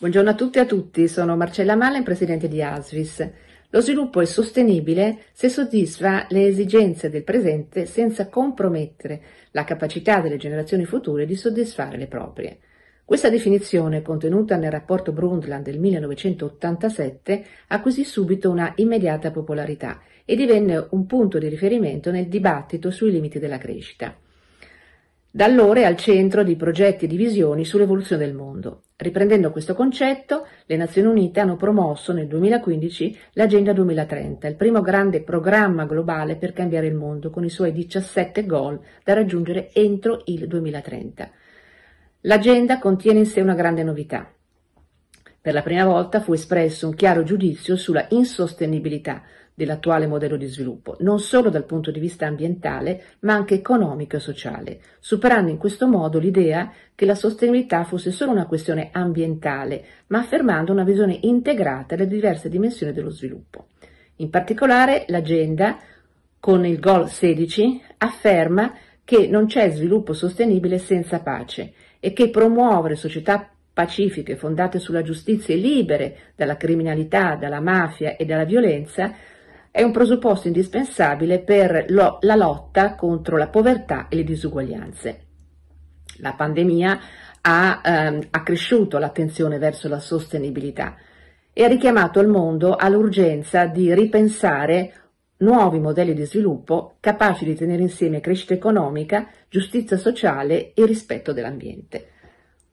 Buongiorno a tutti e a tutti, sono Marcella Malen, presidente di ASVIS. Lo sviluppo è sostenibile se soddisfa le esigenze del presente senza compromettere la capacità delle generazioni future di soddisfare le proprie. Questa definizione, contenuta nel rapporto Brundtland del 1987, acquisì subito una immediata popolarità e divenne un punto di riferimento nel dibattito sui limiti della crescita. Da allora è al centro di progetti e di visioni sull'evoluzione del mondo. Riprendendo questo concetto, le Nazioni Unite hanno promosso nel 2015 l'Agenda 2030, il primo grande programma globale per cambiare il mondo, con i suoi 17 goal da raggiungere entro il 2030. L'agenda contiene in sé una grande novità. Per la prima volta fu espresso un chiaro giudizio sulla insostenibilità dell'attuale modello di sviluppo, non solo dal punto di vista ambientale, ma anche economico e sociale, superando in questo modo l'idea che la sostenibilità fosse solo una questione ambientale, ma affermando una visione integrata delle diverse dimensioni dello sviluppo. In particolare, l'agenda, con il Goal 16, afferma che non c'è sviluppo sostenibile senza pace e che promuovere società pacifiche fondate sulla giustizia e libere dalla criminalità, dalla mafia e dalla violenza è un presupposto indispensabile per lo, la lotta contro la povertà e le disuguaglianze. La pandemia ha ehm, accresciuto l'attenzione verso la sostenibilità e ha richiamato il mondo all'urgenza di ripensare nuovi modelli di sviluppo capaci di tenere insieme crescita economica, giustizia sociale e rispetto dell'ambiente.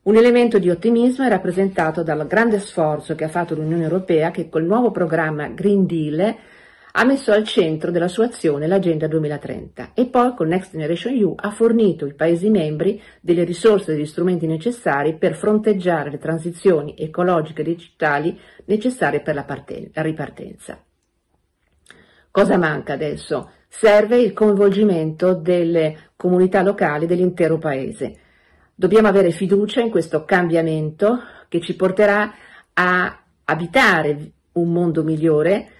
Un elemento di ottimismo è rappresentato dal grande sforzo che ha fatto l'Unione Europea che col nuovo programma Green Deal ha messo al centro della sua azione l'Agenda 2030 e poi con Next Generation EU ha fornito ai Paesi membri delle risorse e degli strumenti necessari per fronteggiare le transizioni ecologiche e digitali necessarie per la, parten- la ripartenza. Cosa manca adesso? Serve il coinvolgimento delle comunità locali dell'intero Paese. Dobbiamo avere fiducia in questo cambiamento che ci porterà a abitare un mondo migliore,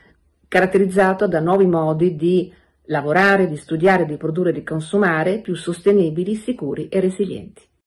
caratterizzato da nuovi modi di lavorare, di studiare, di produrre, di consumare più sostenibili, sicuri e resilienti.